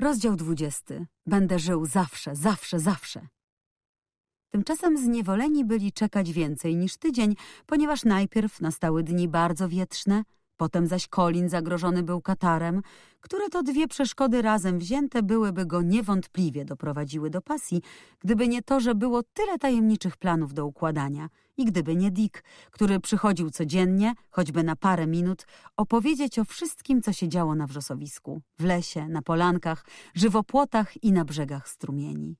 Rozdział 20. Będę żył zawsze, zawsze, zawsze. Tymczasem zniewoleni byli czekać więcej niż tydzień, ponieważ najpierw nastały dni bardzo wietrzne, Potem zaś Colin zagrożony był katarem, które to dwie przeszkody razem wzięte byłyby go niewątpliwie doprowadziły do pasji, gdyby nie to, że było tyle tajemniczych planów do układania i gdyby nie Dick, który przychodził codziennie, choćby na parę minut, opowiedzieć o wszystkim, co się działo na wrzosowisku, w lesie, na polankach, żywopłotach i na brzegach strumieni.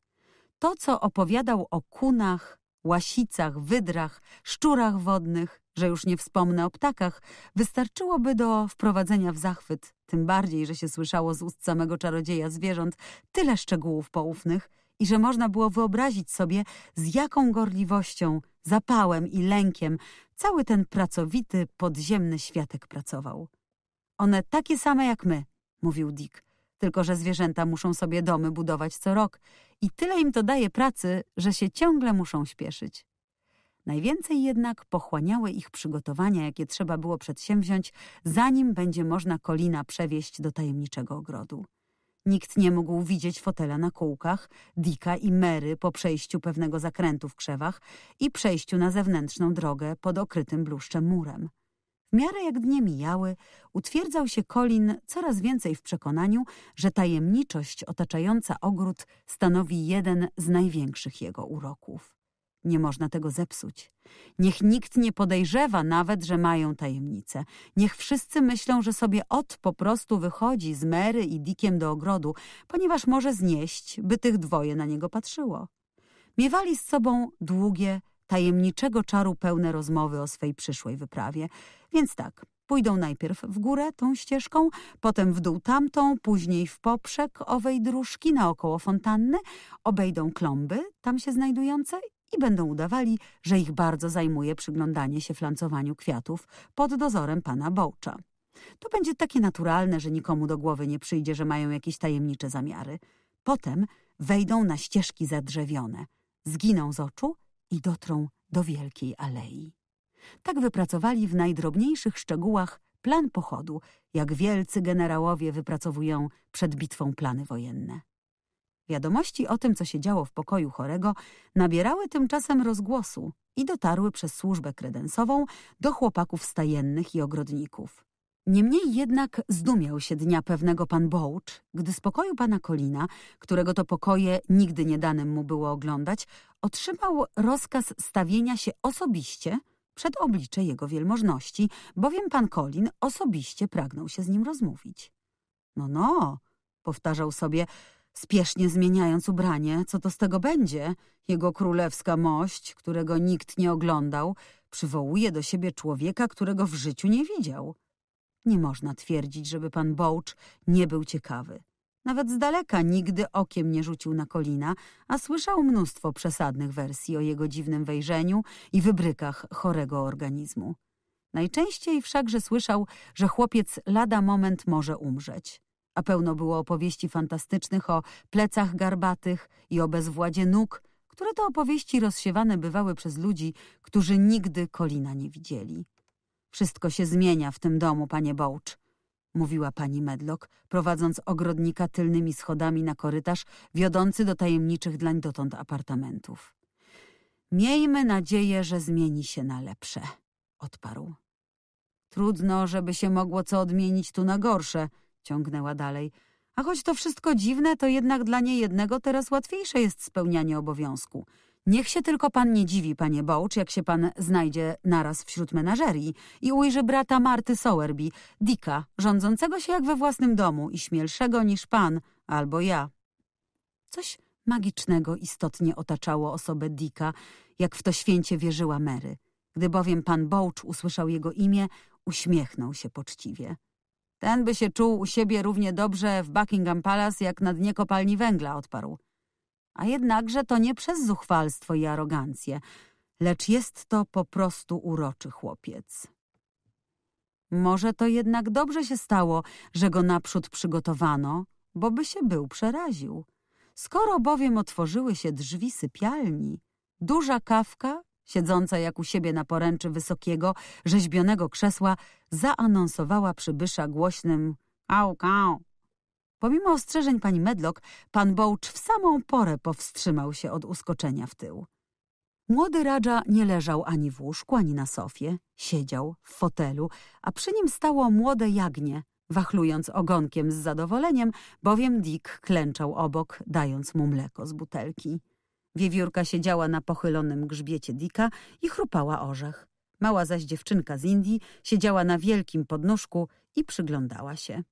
To, co opowiadał o kunach, łasicach, wydrach, szczurach wodnych, że już nie wspomnę o ptakach, wystarczyłoby do wprowadzenia w zachwyt, tym bardziej, że się słyszało z ust samego czarodzieja zwierząt tyle szczegółów poufnych i że można było wyobrazić sobie, z jaką gorliwością, zapałem i lękiem cały ten pracowity, podziemny światek pracował. One takie same jak my, mówił Dick, tylko, że zwierzęta muszą sobie domy budować co rok i tyle im to daje pracy, że się ciągle muszą śpieszyć. Najwięcej jednak pochłaniały ich przygotowania, jakie trzeba było przedsięwziąć, zanim będzie można kolina przewieźć do tajemniczego ogrodu. Nikt nie mógł widzieć fotela na kółkach, Dika i Mary po przejściu pewnego zakrętu w krzewach i przejściu na zewnętrzną drogę pod okrytym bluszczem murem. W miarę jak dnie mijały, utwierdzał się Colin coraz więcej w przekonaniu, że tajemniczość otaczająca ogród stanowi jeden z największych jego uroków. Nie można tego zepsuć. Niech nikt nie podejrzewa nawet, że mają tajemnicę. Niech wszyscy myślą, że sobie od po prostu wychodzi z Mary i Dickiem do ogrodu, ponieważ może znieść, by tych dwoje na niego patrzyło. Miewali z sobą długie, tajemniczego czaru pełne rozmowy o swej przyszłej wyprawie. Więc tak, pójdą najpierw w górę tą ścieżką, potem w dół tamtą, później w poprzek owej dróżki naokoło fontanny, obejdą klomby tam się znajdujące i będą udawali, że ich bardzo zajmuje przyglądanie się flancowaniu kwiatów pod dozorem pana Bołcza. To będzie takie naturalne, że nikomu do głowy nie przyjdzie, że mają jakieś tajemnicze zamiary. Potem wejdą na ścieżki zadrzewione, zginą z oczu i dotrą do Wielkiej Alei. Tak wypracowali w najdrobniejszych szczegółach plan pochodu, jak wielcy generałowie wypracowują przed bitwą plany wojenne. Wiadomości o tym, co się działo w pokoju chorego, nabierały tymczasem rozgłosu i dotarły przez służbę kredensową do chłopaków stajennych i ogrodników. Niemniej jednak zdumiał się dnia pewnego pan Bołcz, gdy z pokoju pana Kolina, którego to pokoje nigdy nie danym mu było oglądać, otrzymał rozkaz stawienia się osobiście przed oblicze jego wielmożności, bowiem pan Kolin osobiście pragnął się z nim rozmówić. No, no, powtarzał sobie, spiesznie zmieniając ubranie, co to z tego będzie? Jego królewska mość, którego nikt nie oglądał, przywołuje do siebie człowieka, którego w życiu nie widział. Nie można twierdzić, żeby pan Bołcz nie był ciekawy. Nawet z daleka nigdy okiem nie rzucił na kolina, a słyszał mnóstwo przesadnych wersji o jego dziwnym wejrzeniu i wybrykach chorego organizmu. Najczęściej wszakże słyszał, że chłopiec lada moment może umrzeć. A pełno było opowieści fantastycznych o plecach garbatych i o bezwładzie nóg, które to opowieści rozsiewane bywały przez ludzi, którzy nigdy kolina nie widzieli. Wszystko się zmienia w tym domu, panie Bołcz, mówiła pani Medlock, prowadząc ogrodnika tylnymi schodami na korytarz wiodący do tajemniczych dlań dotąd apartamentów. Miejmy nadzieję, że zmieni się na lepsze, odparł. Trudno, żeby się mogło co odmienić tu na gorsze, ciągnęła dalej. A choć to wszystko dziwne, to jednak dla niejednego teraz łatwiejsze jest spełnianie obowiązku – Niech się tylko pan nie dziwi, panie Bołcz, jak się pan znajdzie naraz wśród menażerii i ujrzy brata Marty Sowerby, Dika, rządzącego się jak we własnym domu i śmielszego niż pan albo ja. Coś magicznego istotnie otaczało osobę Dika, jak w to święcie wierzyła Mary. Gdy bowiem pan Bołcz usłyszał jego imię, uśmiechnął się poczciwie. Ten by się czuł u siebie równie dobrze w Buckingham Palace, jak na dnie kopalni węgla, odparł. A jednakże to nie przez zuchwalstwo i arogancję, lecz jest to po prostu uroczy chłopiec. Może to jednak dobrze się stało, że go naprzód przygotowano, bo by się był przeraził. Skoro bowiem otworzyły się drzwi sypialni, duża kawka, siedząca jak u siebie na poręczy wysokiego, rzeźbionego krzesła, zaanonsowała przybysza głośnym „Kau kau. Pomimo ostrzeżeń pani Medlock, pan Bołcz w samą porę powstrzymał się od uskoczenia w tył. Młody Radża nie leżał ani w łóżku, ani na sofie. Siedział w fotelu, a przy nim stało młode jagnię, wachlując ogonkiem z zadowoleniem, bowiem Dick klęczał obok, dając mu mleko z butelki. Wiewiórka siedziała na pochylonym grzbiecie Dicka i chrupała orzech. Mała zaś dziewczynka z Indii siedziała na wielkim podnóżku i przyglądała się.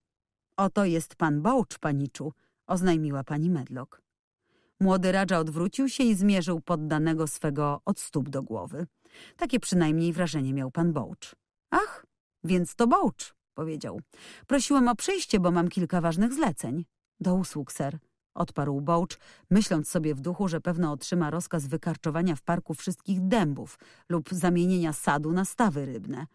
Oto jest pan Bołcz, paniczu, oznajmiła pani Medlock. Młody Radża odwrócił się i zmierzył poddanego swego od stóp do głowy. Takie przynajmniej wrażenie miał pan Bołcz. Ach, więc to Bołcz, powiedział. Prosiłem o przyjście, bo mam kilka ważnych zleceń. Do usług, ser, odparł Bołcz, myśląc sobie w duchu, że pewno otrzyma rozkaz wykarczowania w parku wszystkich dębów lub zamienienia sadu na stawy rybne.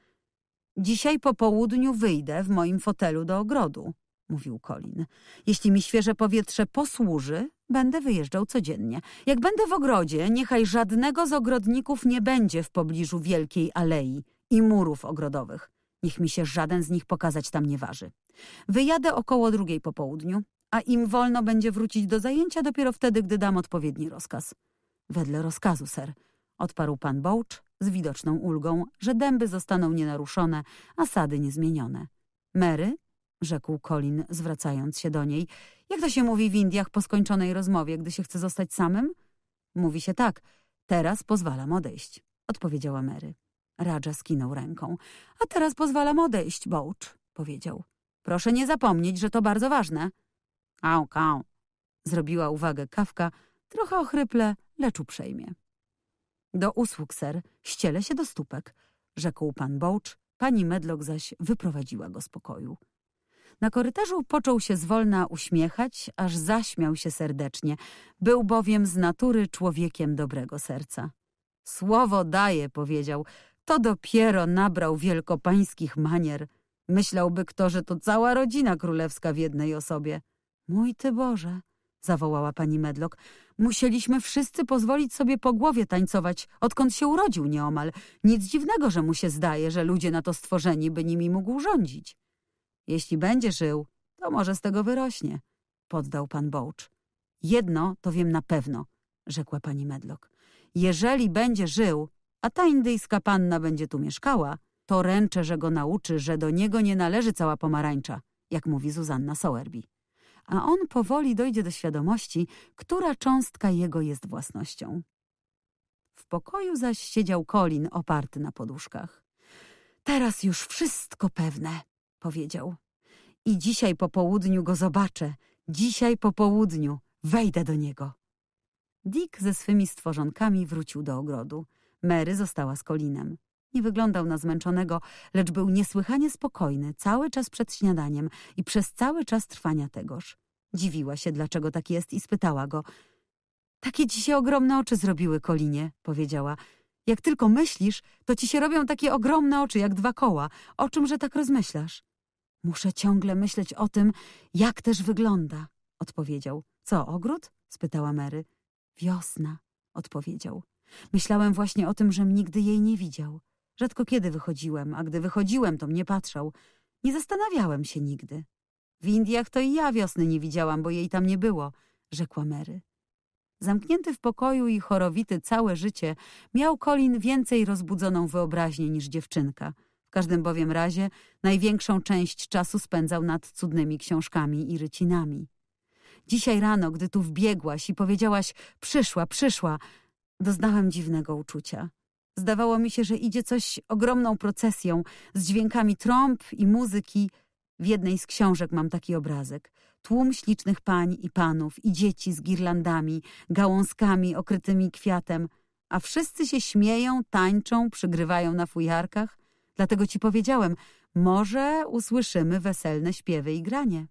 Dzisiaj po południu wyjdę w moim fotelu do ogrodu, mówił Colin. Jeśli mi świeże powietrze posłuży, będę wyjeżdżał codziennie. Jak będę w ogrodzie, niechaj żadnego z ogrodników nie będzie w pobliżu wielkiej alei i murów ogrodowych. Niech mi się żaden z nich pokazać tam nie waży. Wyjadę około drugiej po południu, a im wolno będzie wrócić do zajęcia dopiero wtedy, gdy dam odpowiedni rozkaz. Wedle rozkazu, ser, odparł pan Bołcz z widoczną ulgą, że dęby zostaną nienaruszone, a sady niezmienione. Mary rzekł Colin, zwracając się do niej. Jak to się mówi w Indiach po skończonej rozmowie, gdy się chce zostać samym? Mówi się tak. Teraz pozwalam odejść, odpowiedziała Mary. Radża skinął ręką. A teraz pozwalam odejść, Bołcz, powiedział. Proszę nie zapomnieć, że to bardzo ważne. Au, kau, zrobiła uwagę kawka, trochę ochryple, lecz uprzejmie. Do usług, ser, ścielę się do stópek, rzekł pan Bołcz, pani Medlock zaś wyprowadziła go z pokoju. Na korytarzu począł się zwolna uśmiechać, aż zaśmiał się serdecznie. Był bowiem z natury człowiekiem dobrego serca. Słowo daję, powiedział. To dopiero nabrał wielkopańskich manier. Myślałby kto, że to cała rodzina królewska w jednej osobie. Mój ty Boże, zawołała pani Medlock. Musieliśmy wszyscy pozwolić sobie po głowie tańcować, odkąd się urodził nieomal. Nic dziwnego, że mu się zdaje, że ludzie na to stworzeni by nimi mógł rządzić. Jeśli będzie żył, to może z tego wyrośnie, poddał pan Bołcz. Jedno to wiem na pewno, rzekła pani Medlock. Jeżeli będzie żył, a ta indyjska panna będzie tu mieszkała, to ręczę, że go nauczy, że do niego nie należy cała pomarańcza, jak mówi Zuzanna Sowerby. A on powoli dojdzie do świadomości, która cząstka jego jest własnością. W pokoju zaś siedział Colin oparty na poduszkach. Teraz już wszystko pewne, powiedział. I dzisiaj po południu go zobaczę. Dzisiaj po południu wejdę do niego. Dick ze swymi stworzonkami wrócił do ogrodu. Mary została z Kolinem. Nie wyglądał na zmęczonego, lecz był niesłychanie spokojny cały czas przed śniadaniem i przez cały czas trwania tegoż. Dziwiła się, dlaczego tak jest i spytała go. Takie ci się ogromne oczy zrobiły, Kolinie, powiedziała. Jak tylko myślisz, to ci się robią takie ogromne oczy, jak dwa koła. O czymże tak rozmyślasz? Muszę ciągle myśleć o tym, jak też wygląda, odpowiedział. Co, ogród? spytała Mary. Wiosna, odpowiedział. Myślałem właśnie o tym, żem nigdy jej nie widział. Rzadko kiedy wychodziłem, a gdy wychodziłem, to mnie patrzał. Nie zastanawiałem się nigdy. W Indiach to i ja wiosny nie widziałam, bo jej tam nie było, rzekła Mary. Zamknięty w pokoju i chorowity całe życie, miał Colin więcej rozbudzoną wyobraźnię niż dziewczynka – w każdym bowiem razie największą część czasu spędzał nad cudnymi książkami i rycinami. Dzisiaj rano, gdy tu wbiegłaś i powiedziałaś przyszła, przyszła, doznałem dziwnego uczucia. Zdawało mi się, że idzie coś ogromną procesją z dźwiękami trąb i muzyki. W jednej z książek mam taki obrazek. Tłum ślicznych pań i panów i dzieci z girlandami, gałązkami okrytymi kwiatem, a wszyscy się śmieją, tańczą, przygrywają na fujarkach Dlatego ci powiedziałem, może usłyszymy weselne śpiewy i granie.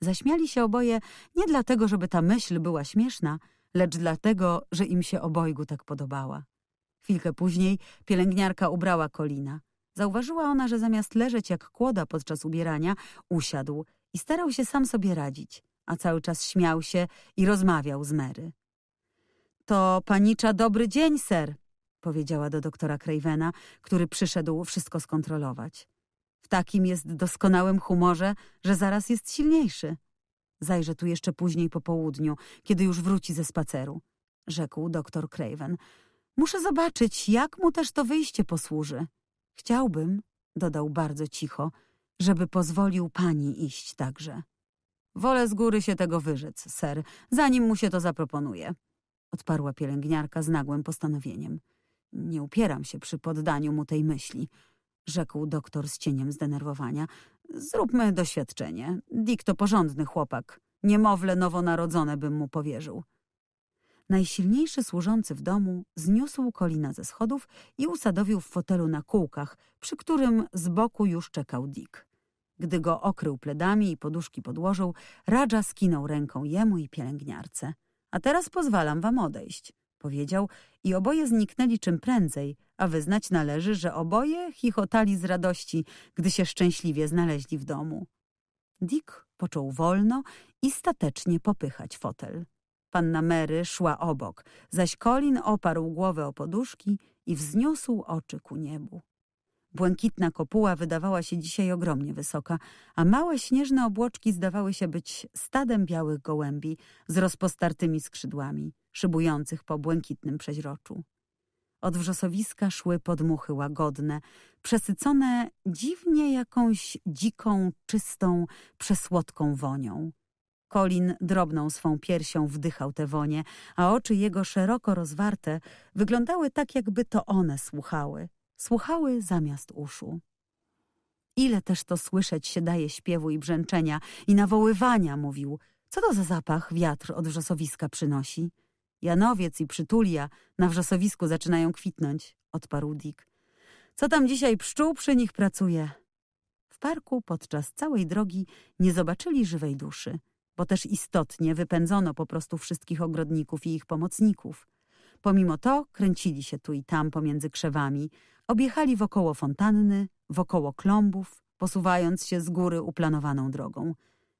Zaśmiali się oboje nie dlatego, żeby ta myśl była śmieszna, lecz dlatego, że im się obojgu tak podobała. Chwilkę później pielęgniarka ubrała kolina. Zauważyła ona, że zamiast leżeć jak kłoda podczas ubierania, usiadł i starał się sam sobie radzić, a cały czas śmiał się i rozmawiał z Mary. To panicza dobry dzień, ser, powiedziała do doktora Cravena, który przyszedł wszystko skontrolować. W takim jest doskonałym humorze, że zaraz jest silniejszy. Zajrzę tu jeszcze później po południu, kiedy już wróci ze spaceru, rzekł doktor Craven. Muszę zobaczyć, jak mu też to wyjście posłuży. Chciałbym, dodał bardzo cicho, żeby pozwolił pani iść także. Wolę z góry się tego wyrzec, ser, zanim mu się to zaproponuje, odparła pielęgniarka z nagłym postanowieniem. Nie upieram się przy poddaniu mu tej myśli, rzekł doktor z cieniem zdenerwowania. Zróbmy doświadczenie. Dick to porządny chłopak. Niemowlę nowonarodzone bym mu powierzył. Najsilniejszy służący w domu zniósł Kolina ze schodów i usadowił w fotelu na kółkach, przy którym z boku już czekał Dick. Gdy go okrył pledami i poduszki podłożył, Radża skinął ręką jemu i pielęgniarce. A teraz pozwalam wam odejść powiedział i oboje zniknęli czym prędzej, a wyznać należy, że oboje chichotali z radości, gdy się szczęśliwie znaleźli w domu. Dick począł wolno i statecznie popychać fotel. Panna Mary szła obok, zaś Colin oparł głowę o poduszki i wzniósł oczy ku niebu. Błękitna kopuła wydawała się dzisiaj ogromnie wysoka, a małe śnieżne obłoczki zdawały się być stadem białych gołębi z rozpostartymi skrzydłami, szybujących po błękitnym przeźroczu. Od wrzosowiska szły podmuchy łagodne, przesycone dziwnie jakąś dziką, czystą, przesłodką wonią. Kolin drobną swą piersią wdychał te wonie, a oczy jego szeroko rozwarte wyglądały tak, jakby to one słuchały słuchały zamiast uszu. Ile też to słyszeć się daje śpiewu i brzęczenia i nawoływania, mówił. Co to za zapach wiatr od wrzosowiska przynosi? Janowiec i przytulia na wrzosowisku zaczynają kwitnąć, odparł Dick. Co tam dzisiaj pszczół przy nich pracuje? W parku podczas całej drogi nie zobaczyli żywej duszy, bo też istotnie wypędzono po prostu wszystkich ogrodników i ich pomocników. Pomimo to kręcili się tu i tam pomiędzy krzewami, objechali wokoło fontanny, wokoło klombów, posuwając się z góry uplanowaną drogą,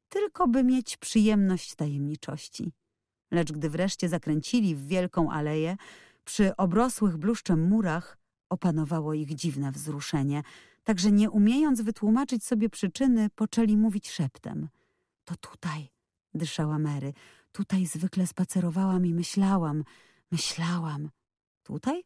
tylko by mieć przyjemność tajemniczości. Lecz gdy wreszcie zakręcili w wielką aleję, przy obrosłych bluszczem murach opanowało ich dziwne wzruszenie, także nie umiejąc wytłumaczyć sobie przyczyny, poczęli mówić szeptem. To tutaj, dyszała Mary, tutaj zwykle spacerowałam i myślałam – Myślałam. Tutaj?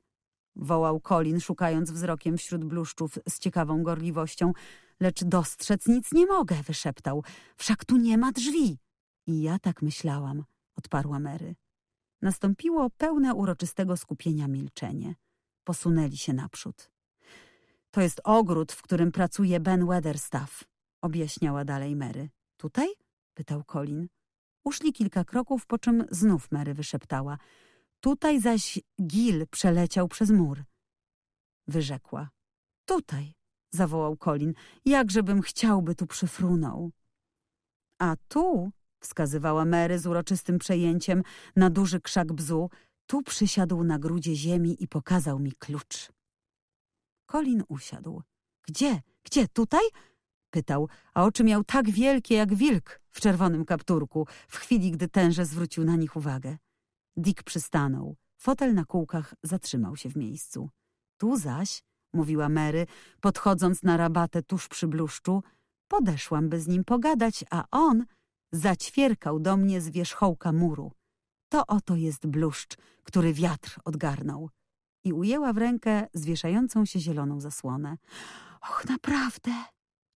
wołał Colin, szukając wzrokiem wśród bluszczów z ciekawą gorliwością. Lecz dostrzec nic nie mogę, wyszeptał. Wszak tu nie ma drzwi. I ja tak myślałam, odparła Mary. Nastąpiło pełne uroczystego skupienia milczenie. Posunęli się naprzód. To jest ogród, w którym pracuje Ben Weatherstaff, objaśniała dalej Mary. Tutaj? pytał Colin. Uszli kilka kroków, po czym znów Mary wyszeptała – Tutaj zaś Gil przeleciał przez mur. Wyrzekła. Tutaj, zawołał Colin, jakżebym chciałby tu przyfrunął. A tu, wskazywała Mary z uroczystym przejęciem na duży krzak bzu, tu przysiadł na grudzie ziemi i pokazał mi klucz. Colin usiadł. Gdzie? Gdzie? Tutaj? Pytał, a oczy miał tak wielkie jak wilk w czerwonym kapturku, w chwili, gdy tenże zwrócił na nich uwagę. Dick przystanął. Fotel na kółkach zatrzymał się w miejscu. Tu zaś, mówiła Mary, podchodząc na rabatę tuż przy bluszczu, podeszłam, by z nim pogadać, a on zaćwierkał do mnie z wierzchołka muru. To oto jest bluszcz, który wiatr odgarnął. I ujęła w rękę zwieszającą się zieloną zasłonę. Och, naprawdę,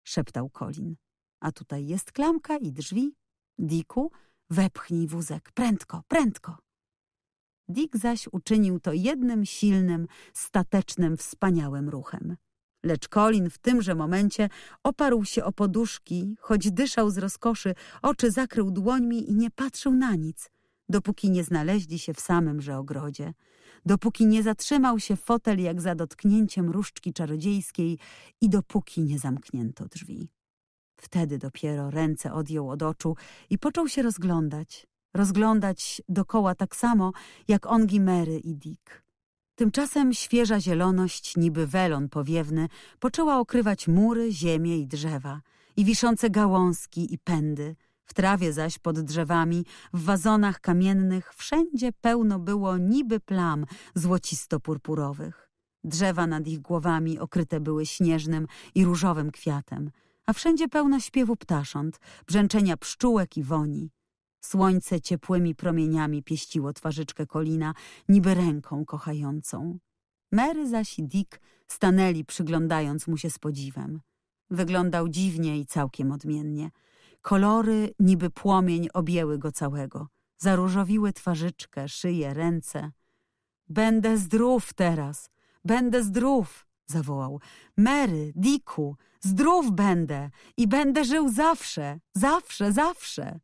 szeptał Colin. A tutaj jest klamka i drzwi. Diku, wepchnij wózek, prędko, prędko. Dick zaś uczynił to jednym silnym, statecznym, wspaniałym ruchem. Lecz Colin w tymże momencie oparł się o poduszki, choć dyszał z rozkoszy, oczy zakrył dłońmi i nie patrzył na nic, dopóki nie znaleźli się w samymże ogrodzie, dopóki nie zatrzymał się fotel jak za dotknięciem różdżki czarodziejskiej i dopóki nie zamknięto drzwi. Wtedy dopiero ręce odjął od oczu i począł się rozglądać, rozglądać dokoła tak samo jak ongimery i Dick. Tymczasem świeża zieloność, niby welon powiewny, poczęła okrywać mury, ziemię i drzewa, i wiszące gałązki i pędy. W trawie zaś pod drzewami, w wazonach kamiennych, wszędzie pełno było niby plam złocisto-purpurowych. Drzewa nad ich głowami okryte były śnieżnym i różowym kwiatem, a wszędzie pełno śpiewu ptasząt, brzęczenia pszczółek i woni. Słońce ciepłymi promieniami pieściło twarzyczkę Kolina, niby ręką kochającą. Mary zaś i Dick stanęli, przyglądając mu się z podziwem. Wyglądał dziwnie i całkiem odmiennie. Kolory, niby płomień, objęły go całego. Zaróżowiły twarzyczkę, szyję, ręce. Będę zdrów teraz! Będę zdrów! zawołał. Mary, Dicku, zdrów będę i będę żył zawsze, zawsze, zawsze!